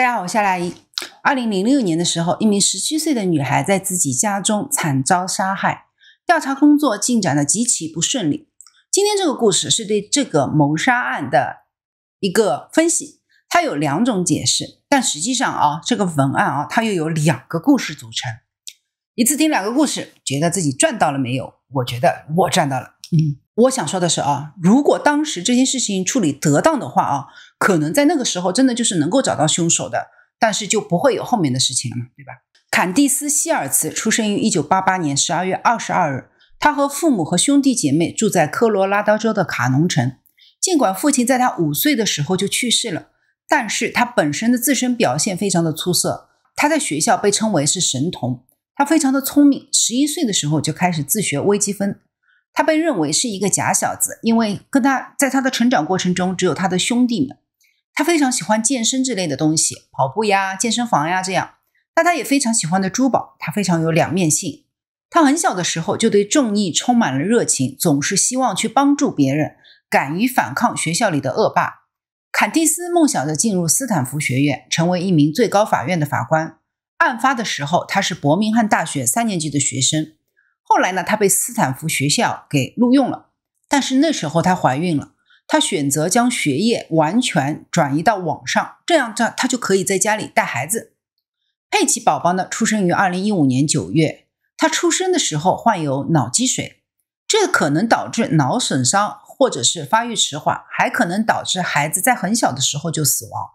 大家好，我夏阿姨。二零零六年的时候，一名十七岁的女孩在自己家中惨遭杀害，调查工作进展的极其不顺利。今天这个故事是对这个谋杀案的一个分析，它有两种解释，但实际上啊，这个文案啊，它又有两个故事组成。一次听两个故事，觉得自己赚到了没有？我觉得我赚到了。嗯，我想说的是啊，如果当时这件事情处理得当的话啊。可能在那个时候，真的就是能够找到凶手的，但是就不会有后面的事情了，嘛，对吧？坎蒂斯·希尔茨出生于1988年12月22日，他和父母和兄弟姐妹住在科罗拉多州的卡农城。尽管父亲在他五岁的时候就去世了，但是他本身的自身表现非常的出色。他在学校被称为是神童，他非常的聪明，十一岁的时候就开始自学微积分。他被认为是一个假小子，因为跟他在他的成长过程中只有他的兄弟们。他非常喜欢健身之类的东西，跑步呀，健身房呀，这样。那他也非常喜欢的珠宝。他非常有两面性。他很小的时候就对正义充满了热情，总是希望去帮助别人，敢于反抗学校里的恶霸。坎蒂斯梦想着进入斯坦福学院，成为一名最高法院的法官。案发的时候，他是伯明翰大学三年级的学生。后来呢，他被斯坦福学校给录用了，但是那时候她怀孕了。他选择将学业完全转移到网上，这样他他就可以在家里带孩子。佩奇宝宝呢，出生于二零一五年九月。他出生的时候患有脑积水，这可能导致脑损伤或者是发育迟缓，还可能导致孩子在很小的时候就死亡。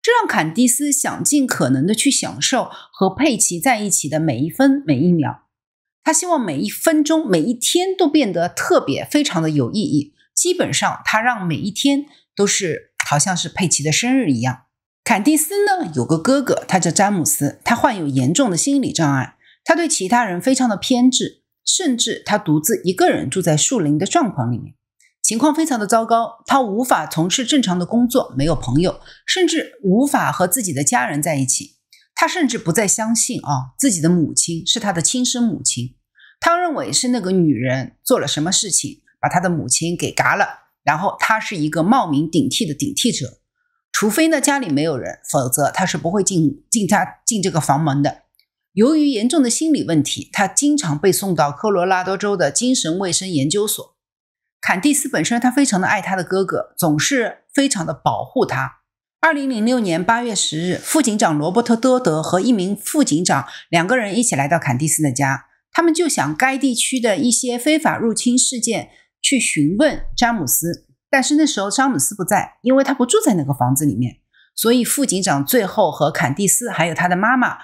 这让坎蒂斯想尽可能的去享受和佩奇在一起的每一分每一秒。他希望每一分钟、每一天都变得特别，非常的有意义。基本上，他让每一天都是好像是佩奇的生日一样。坎蒂斯呢有个哥哥，他叫詹姆斯，他患有严重的心理障碍，他对其他人非常的偏执，甚至他独自一个人住在树林的帐篷里面，情况非常的糟糕。他无法从事正常的工作，没有朋友，甚至无法和自己的家人在一起。他甚至不再相信啊自己的母亲是他的亲生母亲，他认为是那个女人做了什么事情。把他的母亲给嘎了，然后他是一个冒名顶替的顶替者，除非呢家里没有人，否则他是不会进进他进这个房门的。由于严重的心理问题，他经常被送到科罗拉多州的精神卫生研究所。坎蒂斯本身，他非常的爱他的哥哥，总是非常的保护他。二零零六年八月十日，副警长罗伯特多德和一名副警长两个人一起来到坎蒂斯的家，他们就想该地区的一些非法入侵事件。去询问詹姆斯，但是那时候詹姆斯不在，因为他不住在那个房子里面，所以副警长最后和坎蒂斯还有他的妈妈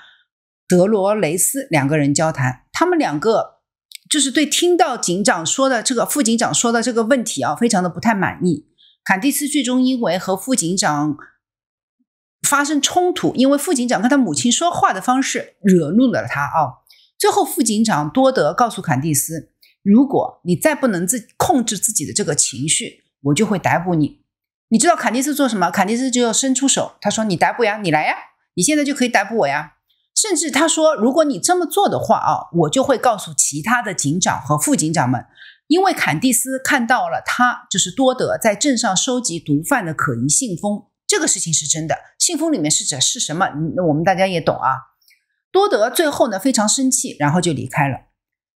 德罗雷斯两个人交谈，他们两个就是对听到警长说的这个副警长说的这个问题啊，非常的不太满意。坎蒂斯最终因为和副警长发生冲突，因为副警长跟他母亲说话的方式惹怒了他啊，最后副警长多德告诉坎蒂斯。如果你再不能自控制自己的这个情绪，我就会逮捕你。你知道坎蒂斯做什么？坎蒂斯就要伸出手，他说：“你逮捕呀，你来呀，你现在就可以逮捕我呀。”甚至他说：“如果你这么做的话啊，我就会告诉其他的警长和副警长们，因为坎蒂斯看到了他就是多德在镇上收集毒贩的可疑信封，这个事情是真的。信封里面是指是什么？那我们大家也懂啊。多德最后呢非常生气，然后就离开了。”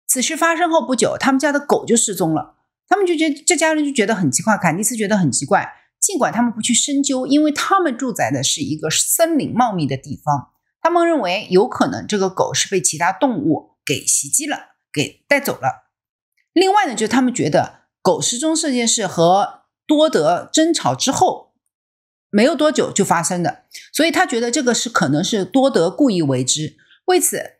此事发生后不久，他们家的狗就失踪了。他们就觉这家人就觉得很奇怪，坎尼斯觉得很奇怪。尽管他们不去深究，因为他们住宅的是一个森林茂密的地方，他们认为有可能这个狗是被其他动物给袭击了，给带走了。另外呢，就是他们觉得狗失踪这件事和多德争吵之后没有多久就发生的，所以他觉得这个是可能是多德故意为之。为此。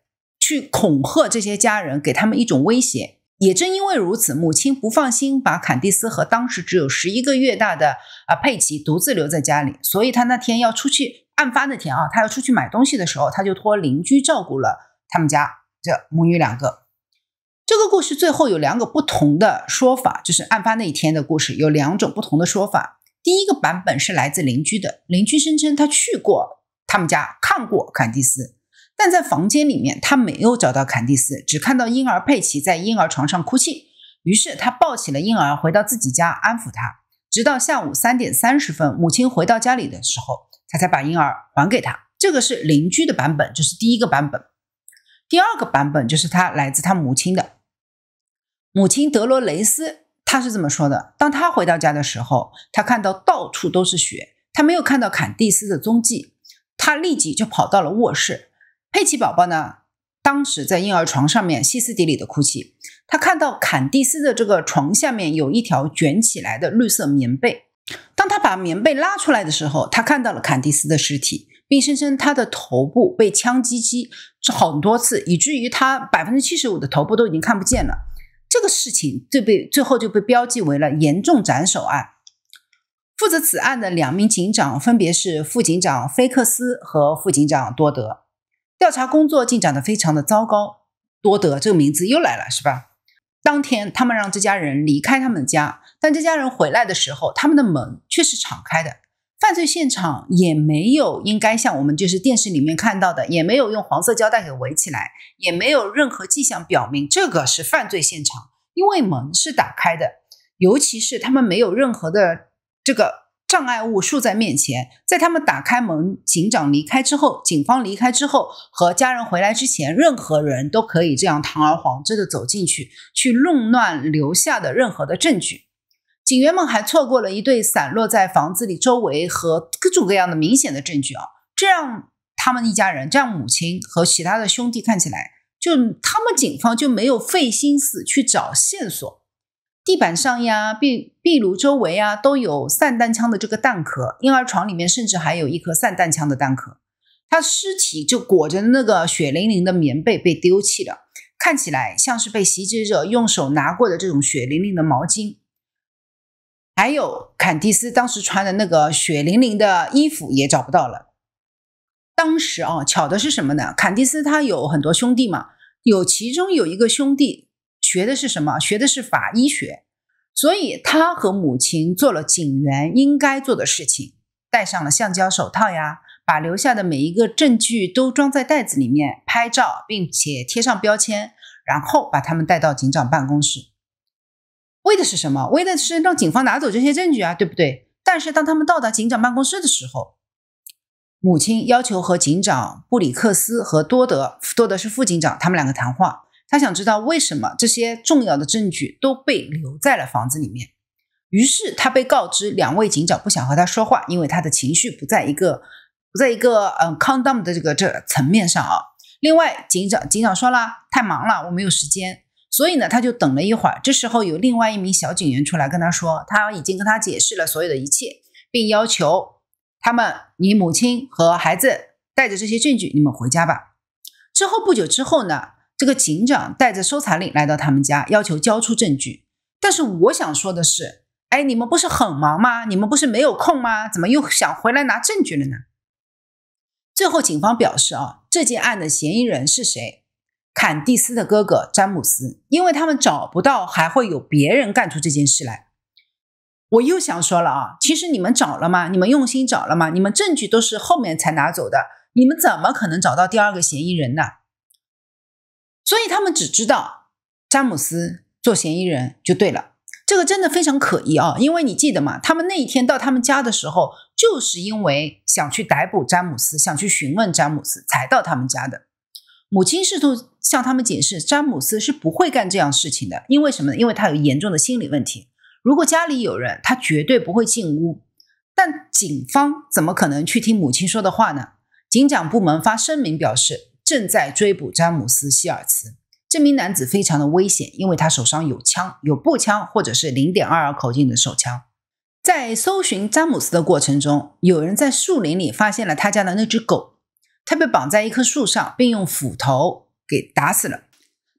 去恐吓这些家人，给他们一种威胁。也正因为如此，母亲不放心把坎蒂斯和当时只有十一个月大的啊佩奇独自留在家里，所以他那天要出去，案发那天啊，他要出去买东西的时候，他就托邻居照顾了他们家这母女两个。这个故事最后有两个不同的说法，就是案发那一天的故事有两种不同的说法。第一个版本是来自邻居的，邻居声称他去过他们家看过坎蒂斯。但在房间里面，他没有找到坎蒂斯，只看到婴儿佩奇在婴儿床上哭泣。于是他抱起了婴儿，回到自己家安抚他，直到下午三点三十分，母亲回到家里的时候，他才把婴儿还给他。这个是邻居的版本，就是第一个版本。第二个版本就是他来自他母亲的母亲德罗雷斯，他是这么说的：当她回到家的时候，她看到到处都是血，她没有看到坎蒂斯的踪迹，她立即就跑到了卧室。佩奇宝宝呢？当时在婴儿床上面歇斯底里的哭泣。他看到坎蒂斯的这个床下面有一条卷起来的绿色棉被。当他把棉被拉出来的时候，他看到了坎蒂斯的尸体，并声称他的头部被枪击击很多次，以至于他百分之七十五的头部都已经看不见了。这个事情就被最后就被标记为了严重斩首案。负责此案的两名警长分别是副警长菲克斯和副警长多德。调查工作进展得非常的糟糕，多德这个名字又来了，是吧？当天他们让这家人离开他们家，但这家人回来的时候，他们的门却是敞开的，犯罪现场也没有应该像我们就是电视里面看到的，也没有用黄色胶带给围起来，也没有任何迹象表明这个是犯罪现场，因为门是打开的，尤其是他们没有任何的这个。障碍物竖在面前，在他们打开门、警长离开之后、警方离开之后和家人回来之前，任何人都可以这样堂而皇之的走进去，去弄乱留下的任何的证据。警员们还错过了一对散落在房子里周围和各种各样的明显的证据啊！这让他们一家人，这样母亲和其他的兄弟看起来，就他们警方就没有费心思去找线索。地板上呀，壁壁炉周围啊，都有散弹枪的这个弹壳。婴儿床里面甚至还有一颗散弹枪的弹壳。他尸体就裹着那个血淋淋的棉被被丢弃了，看起来像是被袭击者用手拿过的这种血淋淋的毛巾。还有坎蒂斯当时穿的那个血淋淋的衣服也找不到了。当时啊，巧的是什么呢？坎蒂斯他有很多兄弟嘛，有其中有一个兄弟。学的是什么？学的是法医学，所以他和母亲做了警员应该做的事情，戴上了橡胶手套呀，把留下的每一个证据都装在袋子里面，拍照，并且贴上标签，然后把他们带到警长办公室。为的是什么？为的是让警方拿走这些证据啊，对不对？但是当他们到达警长办公室的时候，母亲要求和警长布里克斯和多德，多德是副警长，他们两个谈话。他想知道为什么这些重要的证据都被留在了房子里面，于是他被告知两位警长不想和他说话，因为他的情绪不在一个不在一个嗯 c o n d o m 的这个这层面上啊。另外，警长警长说了，太忙了，我没有时间。所以呢，他就等了一会儿。这时候有另外一名小警员出来跟他说，他已经跟他解释了所有的一切，并要求他们，你母亲和孩子带着这些证据，你们回家吧。之后不久之后呢？这个警长带着搜查令来到他们家，要求交出证据。但是我想说的是，哎，你们不是很忙吗？你们不是没有空吗？怎么又想回来拿证据了呢？最后，警方表示啊，这件案的嫌疑人是谁？坎蒂斯的哥哥詹姆斯，因为他们找不到，还会有别人干出这件事来。我又想说了啊，其实你们找了吗？你们用心找了吗？你们证据都是后面才拿走的，你们怎么可能找到第二个嫌疑人呢？所以他们只知道詹姆斯做嫌疑人就对了，这个真的非常可疑啊！因为你记得吗？他们那一天到他们家的时候，就是因为想去逮捕詹姆斯，想去询问詹姆斯，才到他们家的。母亲试图向他们解释，詹姆斯是不会干这样事情的，因为什么？呢？因为他有严重的心理问题。如果家里有人，他绝对不会进屋。但警方怎么可能去听母亲说的话呢？警长部门发声明表示。正在追捕詹姆斯·希尔茨。这名男子非常的危险，因为他手上有枪，有步枪或者是0.22口径的手枪。在搜寻詹姆斯的过程中，有人在树林里发现了他家的那只狗，他被绑在一棵树上，并用斧头给打死了。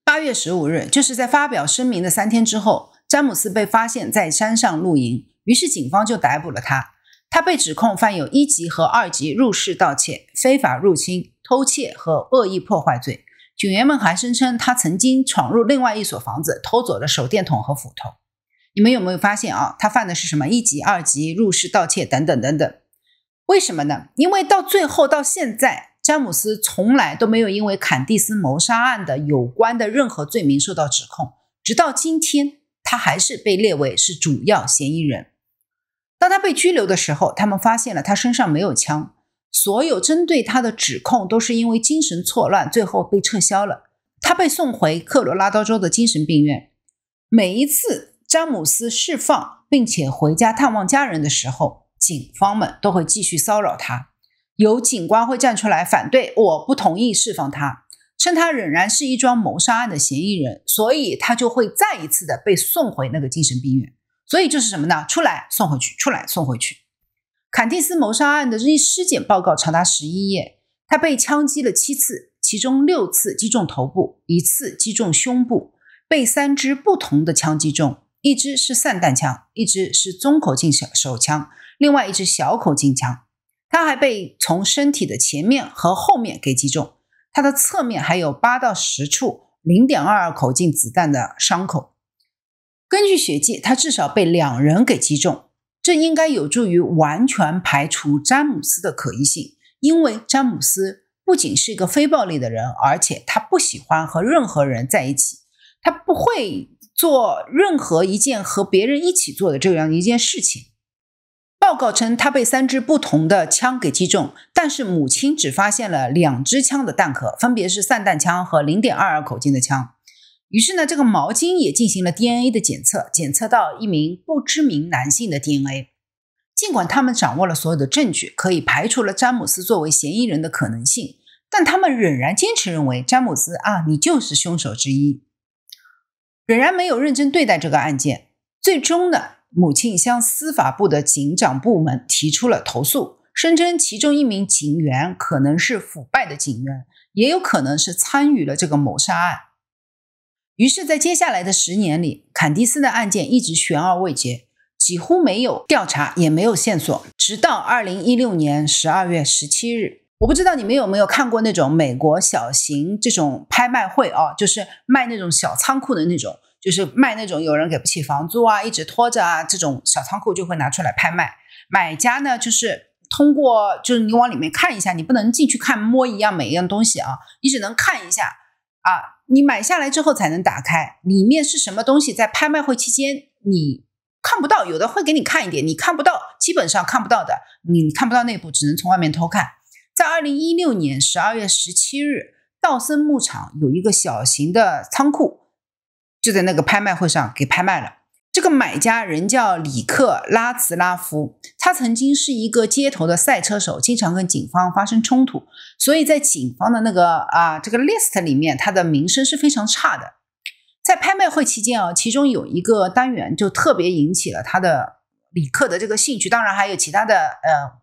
八月十五日，就是在发表声明的三天之后，詹姆斯被发现在山上露营，于是警方就逮捕了他。他被指控犯有一级和二级入室盗窃、非法入侵、偷窃和恶意破坏罪。警员们还声称，他曾经闯入另外一所房子，偷走了手电筒和斧头。你们有没有发现啊？他犯的是什么？一级、二级入室盗窃等等等等。为什么呢？因为到最后到现在，詹姆斯从来都没有因为坎蒂斯谋杀案的有关的任何罪名受到指控，直到今天，他还是被列为是主要嫌疑人。当他被拘留的时候，他们发现了他身上没有枪。所有针对他的指控都是因为精神错乱，最后被撤销了。他被送回科罗拉多州的精神病院。每一次詹姆斯释放并且回家探望家人的时候，警方们都会继续骚扰他。有警官会站出来反对，我不同意释放他，称他仍然是一桩谋杀案的嫌疑人，所以他就会再一次的被送回那个精神病院。所以就是什么呢？出来送回去，出来送回去。坎蒂斯谋杀案的这一尸检报告长达十一页。他被枪击了七次，其中六次击中头部，一次击中胸部，被三支不同的枪击中，一支是散弹枪，一支是中口径手手枪，另外一支小口径枪。他还被从身体的前面和后面给击中，他的侧面还有八到十处零点二二口径子弹的伤口。根据血迹，他至少被两人给击中，这应该有助于完全排除詹姆斯的可疑性，因为詹姆斯不仅是一个非暴力的人，而且他不喜欢和任何人在一起，他不会做任何一件和别人一起做的这样一件事情。报告称，他被三支不同的枪给击中，但是母亲只发现了两支枪的弹壳，分别是散弹枪和0.22口径的枪。于是呢，这个毛巾也进行了 DNA 的检测，检测到一名不知名男性的 DNA。尽管他们掌握了所有的证据，可以排除了詹姆斯作为嫌疑人的可能性，但他们仍然坚持认为詹姆斯啊，你就是凶手之一，仍然没有认真对待这个案件。最终呢，母亲向司法部的警长部门提出了投诉，声称其中一名警员可能是腐败的警员，也有可能是参与了这个谋杀案。于是，在接下来的十年里，坎迪斯的案件一直悬而未决，几乎没有调查，也没有线索。直到二零一六年十二月十七日，我不知道你们有没有看过那种美国小型这种拍卖会啊，就是卖那种小仓库的那种，就是卖那种有人给不起房租啊，一直拖着啊，这种小仓库就会拿出来拍卖。买家呢，就是通过，就是你往里面看一下，你不能进去看摸一样每一样东西啊，你只能看一下。啊，你买下来之后才能打开，里面是什么东西，在拍卖会期间你看不到，有的会给你看一点，你看不到，基本上看不到的，你看不到内部，只能从外面偷看。在二零一六年十二月十七日，道森牧场有一个小型的仓库，就在那个拍卖会上给拍卖了。这个买家人叫里克拉茨拉夫，他曾经是一个街头的赛车手，经常跟警方发生冲突，所以在警方的那个啊这个 list 里面，他的名声是非常差的。在拍卖会期间啊，其中有一个单元就特别引起了他的里克的这个兴趣，当然还有其他的呃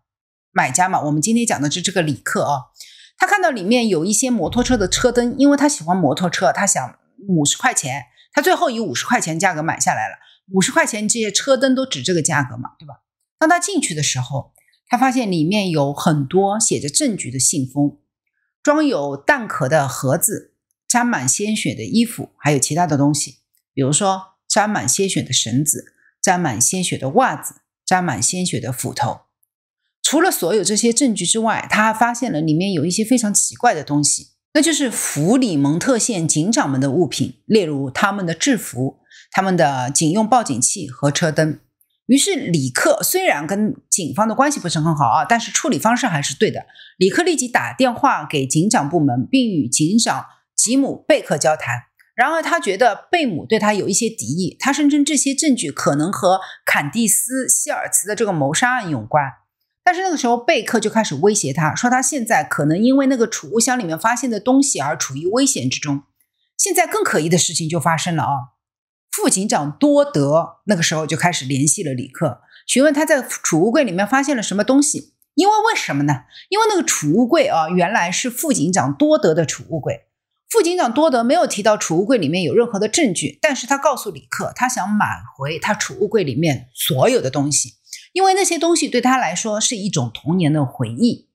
买家嘛。我们今天讲的是这个里克啊，他看到里面有一些摩托车的车灯，因为他喜欢摩托车，他想五十块钱，他最后以五十块钱价格买下来了。五十块钱，这些车灯都值这个价格嘛，对吧？当他进去的时候，他发现里面有很多写着证据的信封，装有蛋壳的盒子，沾满鲜血的衣服，还有其他的东西，比如说沾满鲜血的绳子，沾满鲜血的袜子，沾满鲜血的斧头。除了所有这些证据之外，他还发现了里面有一些非常奇怪的东西，那就是弗里蒙特县警长们的物品，例如他们的制服。他们的警用报警器和车灯。于是，李克虽然跟警方的关系不是很好啊，但是处理方式还是对的。李克立即打电话给警长部门，并与警长吉姆·贝克交谈。然而，他觉得贝姆对他有一些敌意。他声称这些证据可能和坎蒂斯·希尔茨的这个谋杀案有关。但是那个时候，贝克就开始威胁他说，他现在可能因为那个储物箱里面发现的东西而处于危险之中。现在更可疑的事情就发生了啊！副警长多德那个时候就开始联系了李克，询问他在储物柜里面发现了什么东西。因为为什么呢？因为那个储物柜啊，原来是副警长多德的储物柜。副警长多德没有提到储物柜里面有任何的证据，但是他告诉李克，他想买回他储物柜里面所有的东西，因为那些东西对他来说是一种童年的回忆。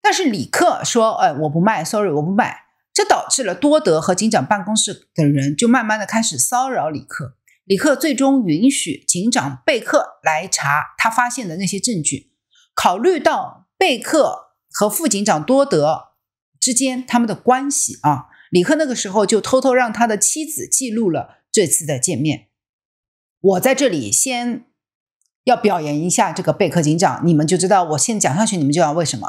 但是李克说：“哎，我不卖，sorry，我不卖。”这导致了多德和警长办公室的人就慢慢的开始骚扰李克。李克最终允许警长贝克来查他发现的那些证据。考虑到贝克和副警长多德之间他们的关系啊，李克那个时候就偷偷让他的妻子记录了这次的见面。我在这里先要表扬一下这个贝克警长，你们就知道。我先讲下去，你们就知道为什么。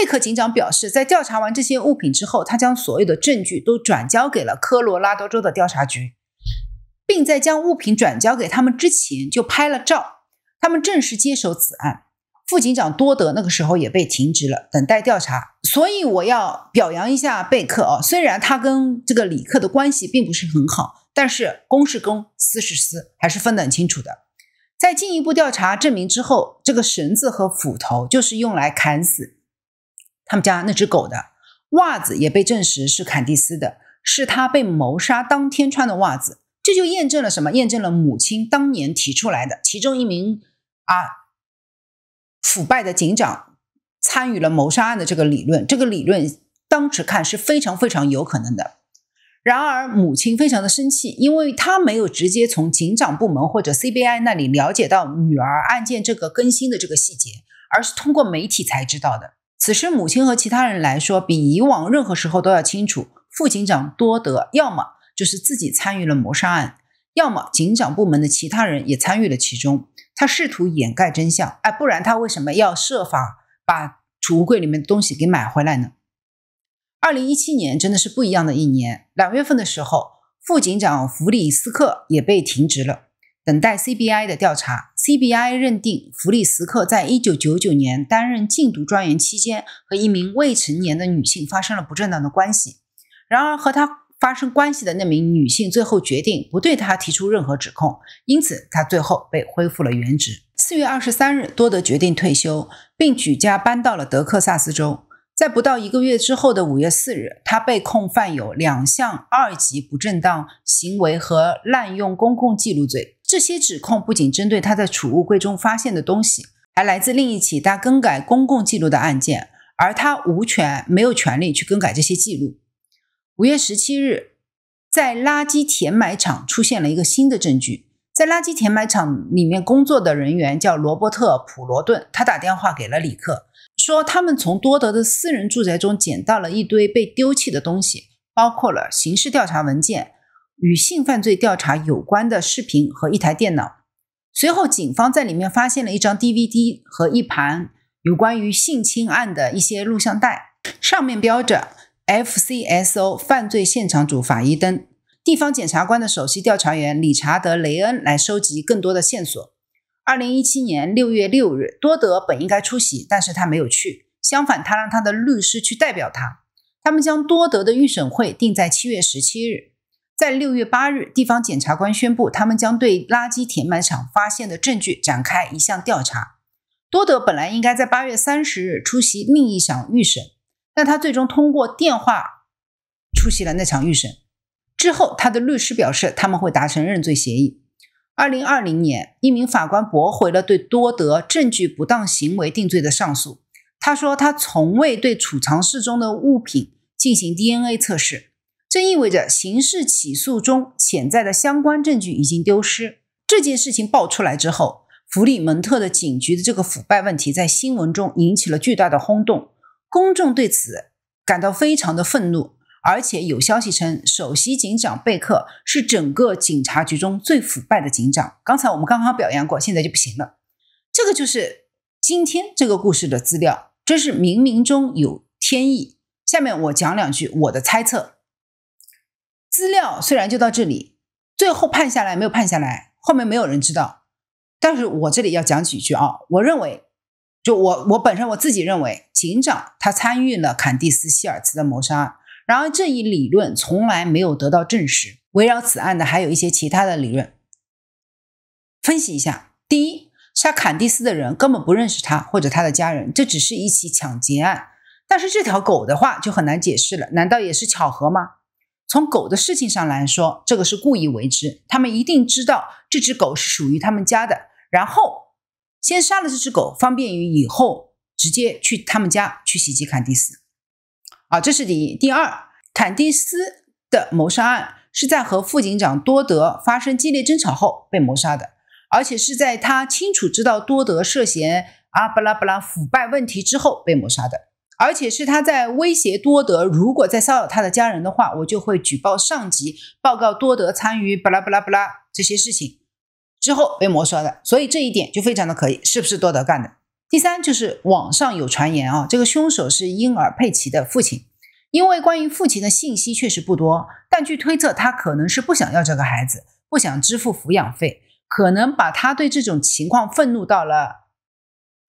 贝克警长表示，在调查完这些物品之后，他将所有的证据都转交给了科罗拉多州的调查局，并在将物品转交给他们之前就拍了照。他们正式接手此案。副警长多德那个时候也被停职了，等待调查。所以我要表扬一下贝克哦，虽然他跟这个李克的关系并不是很好，但是公是公，私是私，还是分得很清楚的。在进一步调查证明之后，这个绳子和斧头就是用来砍死。他们家那只狗的袜子也被证实是坎蒂斯的，是他被谋杀当天穿的袜子。这就验证了什么？验证了母亲当年提出来的其中一名啊腐败的警长参与了谋杀案的这个理论。这个理论当时看是非常非常有可能的。然而，母亲非常的生气，因为她没有直接从警长部门或者 CBI 那里了解到女儿案件这个更新的这个细节，而是通过媒体才知道的。此时，母亲和其他人来说，比以往任何时候都要清楚。副警长多德，要么就是自己参与了谋杀案，要么警长部门的其他人也参与了其中。他试图掩盖真相，哎，不然他为什么要设法把储物柜里面的东西给买回来呢？二零一七年真的是不一样的一年。两月份的时候，副警长弗里斯克也被停职了。等待 CBI 的调查。CBI 认定弗里斯克在一九九九年担任禁毒专员期间，和一名未成年的女性发生了不正当的关系。然而，和他发生关系的那名女性最后决定不对他提出任何指控，因此他最后被恢复了原职。四月二十三日，多德决定退休，并举家搬到了德克萨斯州。在不到一个月之后的五月四日，他被控犯有两项二级不正当行为和滥用公共记录罪。这些指控不仅针对他在储物柜中发现的东西，还来自另一起他更改公共记录的案件，而他无权、没有权利去更改这些记录。五月十七日，在垃圾填埋场出现了一个新的证据。在垃圾填埋场里面工作的人员叫罗伯特·普罗顿，他打电话给了李克，说他们从多德的私人住宅中捡到了一堆被丢弃的东西，包括了刑事调查文件。与性犯罪调查有关的视频和一台电脑。随后，警方在里面发现了一张 DVD 和一盘有关于性侵案的一些录像带，上面标着 FCSO 犯罪现场组法医登。地方检察官的首席调查员理查德·雷恩来收集更多的线索。二零一七年六月六日，多德本应该出席，但是他没有去。相反，他让他的律师去代表他。他们将多德的预审会定在七月十七日。在六月八日，地方检察官宣布，他们将对垃圾填埋场发现的证据展开一项调查。多德本来应该在八月三十日出席另一场预审，但他最终通过电话出席了那场预审。之后，他的律师表示他们会达成认罪协议。二零二零年，一名法官驳回了对多德证据不当行为定罪的上诉。他说他从未对储藏室中的物品进行 DNA 测试。这意味着刑事起诉中潜在的相关证据已经丢失。这件事情爆出来之后，弗里蒙特的警局的这个腐败问题在新闻中引起了巨大的轰动，公众对此感到非常的愤怒。而且有消息称，首席警长贝克是整个警察局中最腐败的警长。刚才我们刚刚表扬过，现在就不行了。这个就是今天这个故事的资料。真是冥冥中有天意。下面我讲两句我的猜测。资料虽然就到这里，最后判下来没有判下来，后面没有人知道。但是我这里要讲几句啊，我认为，就我我本身我自己认为，警长他参与了坎蒂斯希尔茨的谋杀案。然而这一理论从来没有得到证实。围绕此案的还有一些其他的理论。分析一下，第一，杀坎蒂斯的人根本不认识他或者他的家人，这只是一起抢劫案。但是这条狗的话就很难解释了，难道也是巧合吗？从狗的事情上来说，这个是故意为之。他们一定知道这只狗是属于他们家的，然后先杀了这只狗，方便于以后直接去他们家去袭击坎蒂斯。啊，这是第一。第二，坎蒂斯的谋杀案是在和副警长多德发生激烈争吵后被谋杀的，而且是在他清楚知道多德涉嫌阿布拉布拉腐败问题之后被谋杀的。而且是他在威胁多德，如果再骚扰他的家人的话，我就会举报上级，报告多德参与巴拉巴拉巴拉这些事情，之后被抹杀的。所以这一点就非常的可疑，是不是多德干的？第三就是网上有传言啊，这个凶手是婴儿佩奇的父亲，因为关于父亲的信息确实不多，但据推测他可能是不想要这个孩子，不想支付抚养费，可能把他对这种情况愤怒到了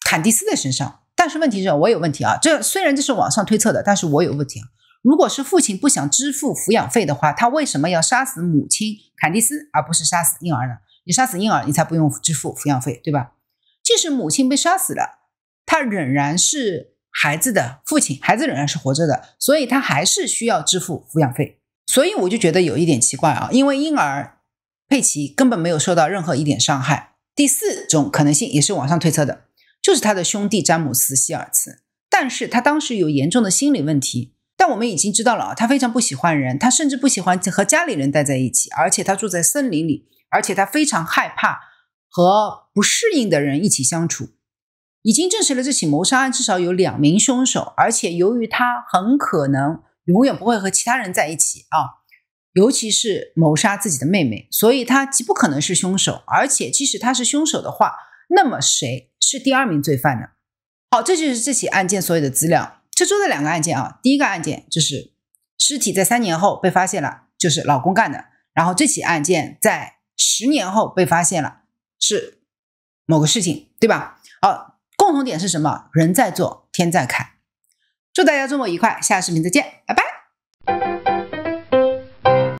坎蒂斯的身上。但是问题是，我有问题啊！这虽然这是网上推测的，但是我有问题啊！如果是父亲不想支付抚养费的话，他为什么要杀死母亲坎蒂斯，而不是杀死婴儿呢？你杀死婴儿，你才不用支付抚养费，对吧？即使母亲被杀死了，他仍然是孩子的父亲，孩子仍然是活着的，所以他还是需要支付抚养费。所以我就觉得有一点奇怪啊，因为婴儿佩奇根本没有受到任何一点伤害。第四种可能性也是网上推测的。就是他的兄弟詹姆斯希尔茨，但是他当时有严重的心理问题。但我们已经知道了啊，他非常不喜欢人，他甚至不喜欢和家里人待在一起，而且他住在森林里，而且他非常害怕和不适应的人一起相处。已经证实了这起谋杀案至少有两名凶手，而且由于他很可能永远不会和其他人在一起啊，尤其是谋杀自己的妹妹，所以他极不可能是凶手。而且即使他是凶手的话，那么谁是第二名罪犯呢？好，这就是这起案件所有的资料。这中的两个案件啊，第一个案件就是尸体在三年后被发现了，就是老公干的。然后这起案件在十年后被发现了，是某个事情，对吧？好，共同点是什么？人在做，天在看。祝大家周末愉快，下个视频再见，拜拜。